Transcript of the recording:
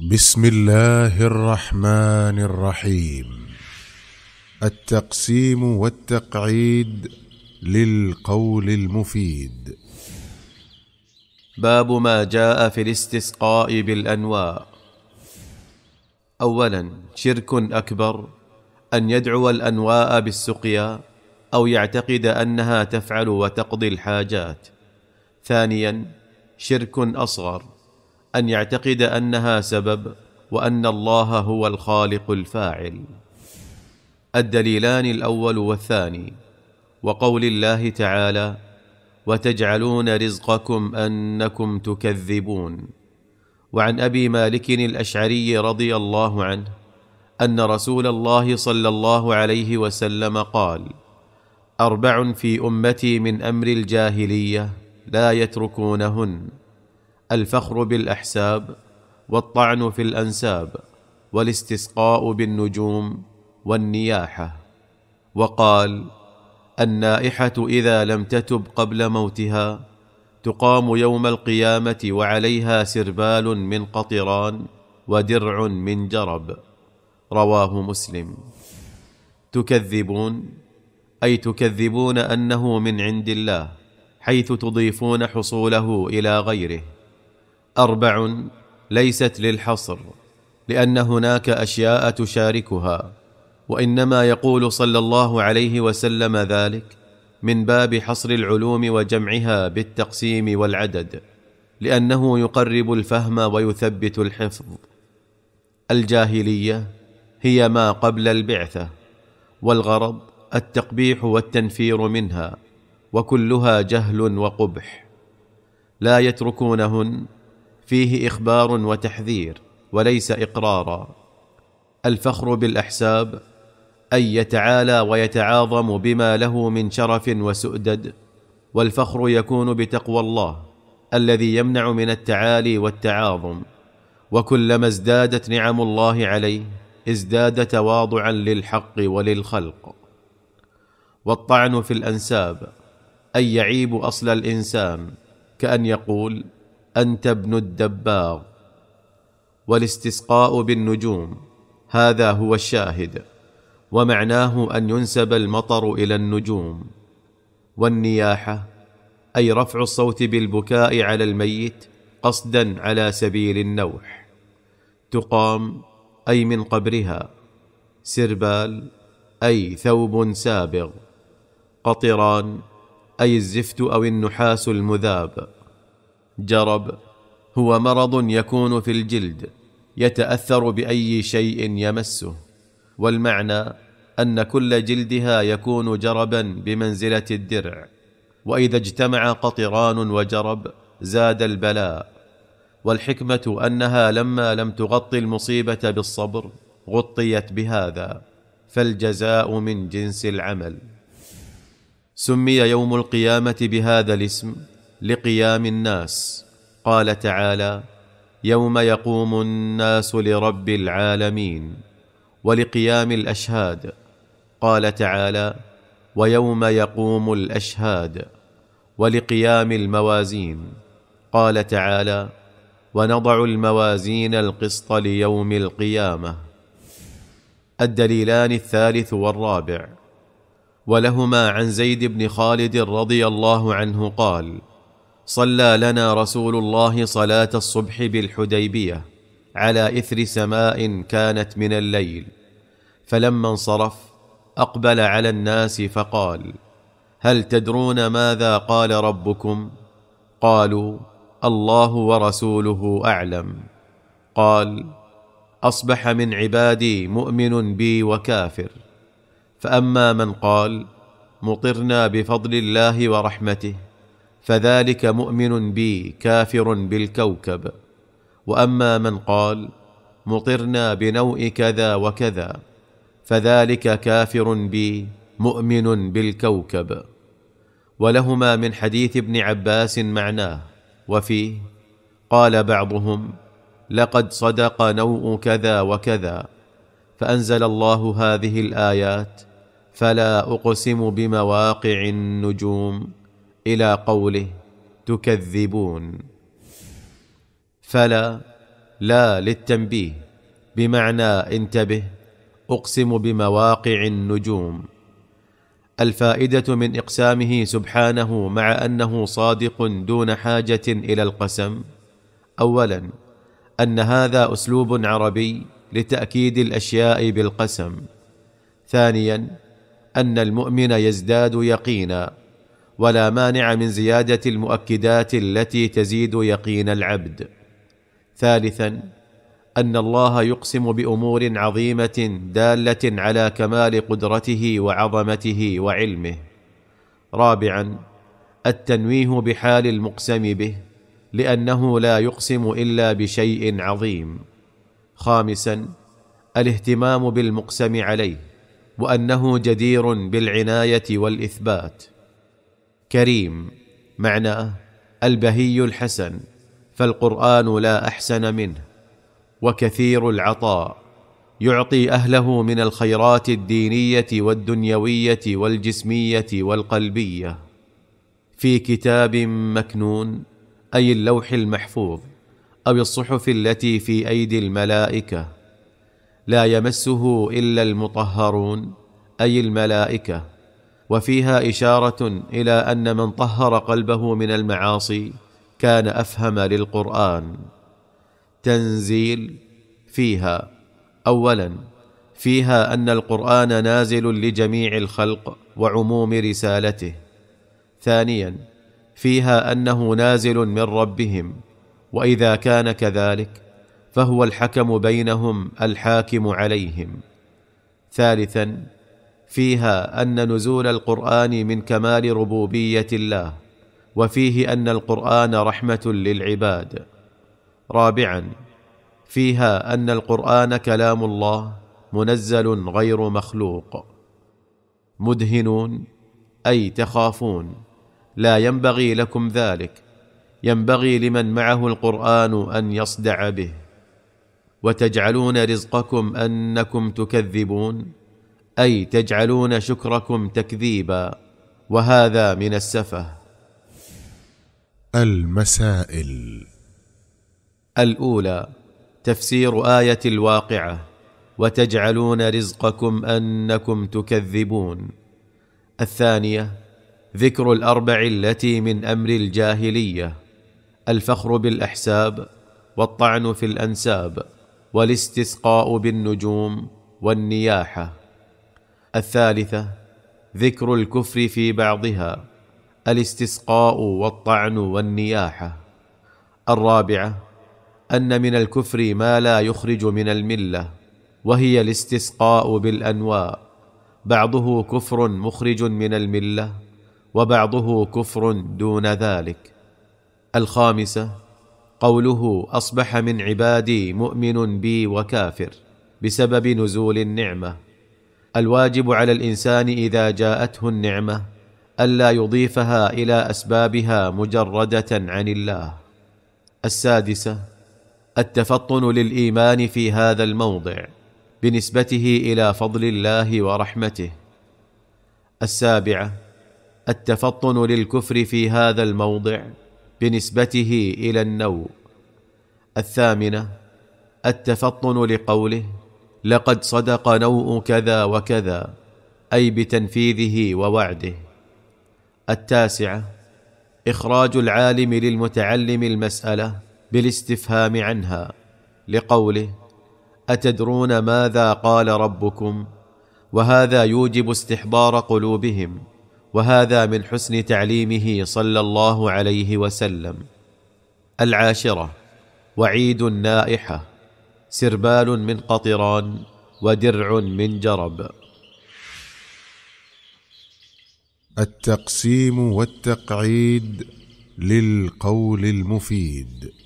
بسم الله الرحمن الرحيم التقسيم والتقعيد للقول المفيد باب ما جاء في الاستسقاء بالانواء اولا شرك اكبر ان يدعو الانواء بالسقيا او يعتقد انها تفعل وتقضي الحاجات ثانيا شرك اصغر ان يعتقد انها سبب وان الله هو الخالق الفاعل الدليلان الاول والثاني وقول الله تعالى وتجعلون رزقكم انكم تكذبون وعن ابي مالك الاشعري رضي الله عنه ان رسول الله صلى الله عليه وسلم قال اربع في امتي من امر الجاهليه لا يتركونهن الفخر بالاحساب والطعن في الانساب والاستسقاء بالنجوم والنياحه وقال النائحه اذا لم تتب قبل موتها تقام يوم القيامه وعليها سربال من قطران ودرع من جرب رواه مسلم تكذبون اي تكذبون انه من عند الله حيث تضيفون حصوله الى غيره اربع ليست للحصر لان هناك اشياء تشاركها وانما يقول صلى الله عليه وسلم ذلك من باب حصر العلوم وجمعها بالتقسيم والعدد لانه يقرب الفهم ويثبت الحفظ الجاهليه هي ما قبل البعثه والغرض التقبيح والتنفير منها وكلها جهل وقبح لا يتركونهن فيه اخبار وتحذير وليس اقرارا الفخر بالاحساب اي يتعالى ويتعاظم بما له من شرف وسؤدد والفخر يكون بتقوى الله الذي يمنع من التعالي والتعاظم وكلما ازدادت نعم الله عليه ازداد تواضعا للحق وللخلق والطعن في الانساب ان يعيب اصل الانسان كان يقول انت ابن الدباغ والاستسقاء بالنجوم هذا هو الشاهد ومعناه ان ينسب المطر الى النجوم والنياحه اي رفع الصوت بالبكاء على الميت قصدا على سبيل النوح تقام اي من قبرها سربال اي ثوب سابغ قطران اي الزفت او النحاس المذاب جرب هو مرض يكون في الجلد يتاثر باي شيء يمسه والمعنى ان كل جلدها يكون جربا بمنزله الدرع واذا اجتمع قطران وجرب زاد البلاء والحكمه انها لما لم تغطي المصيبه بالصبر غطيت بهذا فالجزاء من جنس العمل سمي يوم القيامه بهذا الاسم لقيام الناس قال تعالى يوم يقوم الناس لرب العالمين ولقيام الاشهاد قال تعالى ويوم يقوم الاشهاد ولقيام الموازين قال تعالى ونضع الموازين القسط ليوم القيامه الدليلان الثالث والرابع ولهما عن زيد بن خالد رضي الله عنه قال صلى لنا رسول الله صلاه الصبح بالحديبيه على اثر سماء كانت من الليل فلما انصرف اقبل على الناس فقال هل تدرون ماذا قال ربكم قالوا الله ورسوله اعلم قال اصبح من عبادي مؤمن بي وكافر فاما من قال مطرنا بفضل الله ورحمته فذلك مؤمن بي كافر بالكوكب واما من قال مطرنا بنوء كذا وكذا فذلك كافر بي مؤمن بالكوكب ولهما من حديث ابن عباس معناه وفيه قال بعضهم لقد صدق نوء كذا وكذا فانزل الله هذه الايات فلا اقسم بمواقع النجوم الى قوله تكذبون فلا لا للتنبيه بمعنى انتبه اقسم بمواقع النجوم الفائده من اقسامه سبحانه مع انه صادق دون حاجه الى القسم اولا ان هذا اسلوب عربي لتاكيد الاشياء بالقسم ثانيا ان المؤمن يزداد يقينا ولا مانع من زياده المؤكدات التي تزيد يقين العبد ثالثا ان الله يقسم بامور عظيمه داله على كمال قدرته وعظمته وعلمه رابعا التنويه بحال المقسم به لانه لا يقسم الا بشيء عظيم خامسا الاهتمام بالمقسم عليه وانه جدير بالعنايه والاثبات كريم معناه البهي الحسن فالقران لا احسن منه وكثير العطاء يعطي اهله من الخيرات الدينيه والدنيويه والجسميه والقلبيه في كتاب مكنون اي اللوح المحفوظ او الصحف التي في ايدي الملائكه لا يمسه الا المطهرون اي الملائكه وفيها اشاره الى ان من طهر قلبه من المعاصي كان افهم للقران تنزيل فيها اولا فيها ان القران نازل لجميع الخلق وعموم رسالته ثانيا فيها انه نازل من ربهم واذا كان كذلك فهو الحكم بينهم الحاكم عليهم ثالثا فيها ان نزول القران من كمال ربوبيه الله وفيه ان القران رحمه للعباد رابعا فيها ان القران كلام الله منزل غير مخلوق مدهنون اي تخافون لا ينبغي لكم ذلك ينبغي لمن معه القران ان يصدع به وتجعلون رزقكم انكم تكذبون اي تجعلون شكركم تكذيبا وهذا من السفه المسائل الاولى تفسير ايه الواقعه وتجعلون رزقكم انكم تكذبون الثانيه ذكر الاربع التي من امر الجاهليه الفخر بالاحساب والطعن في الانساب والاستسقاء بالنجوم والنياحه الثالثه ذكر الكفر في بعضها الاستسقاء والطعن والنياحه الرابعه ان من الكفر ما لا يخرج من المله وهي الاستسقاء بالانواء بعضه كفر مخرج من المله وبعضه كفر دون ذلك الخامسه قوله اصبح من عبادي مؤمن بي وكافر بسبب نزول النعمه الواجب على الانسان اذا جاءته النعمه الا يضيفها الى اسبابها مجرده عن الله السادسه التفطن للايمان في هذا الموضع بنسبته الى فضل الله ورحمته السابعه التفطن للكفر في هذا الموضع بنسبته الى النوء الثامنه التفطن لقوله لقد صدق نوء كذا وكذا اي بتنفيذه ووعده التاسعه اخراج العالم للمتعلم المساله بالاستفهام عنها لقوله اتدرون ماذا قال ربكم وهذا يوجب استحضار قلوبهم وهذا من حسن تعليمه صلى الله عليه وسلم العاشره وعيد النائحه سربال من قطران ودرع من جرب التقسيم والتقعيد للقول المفيد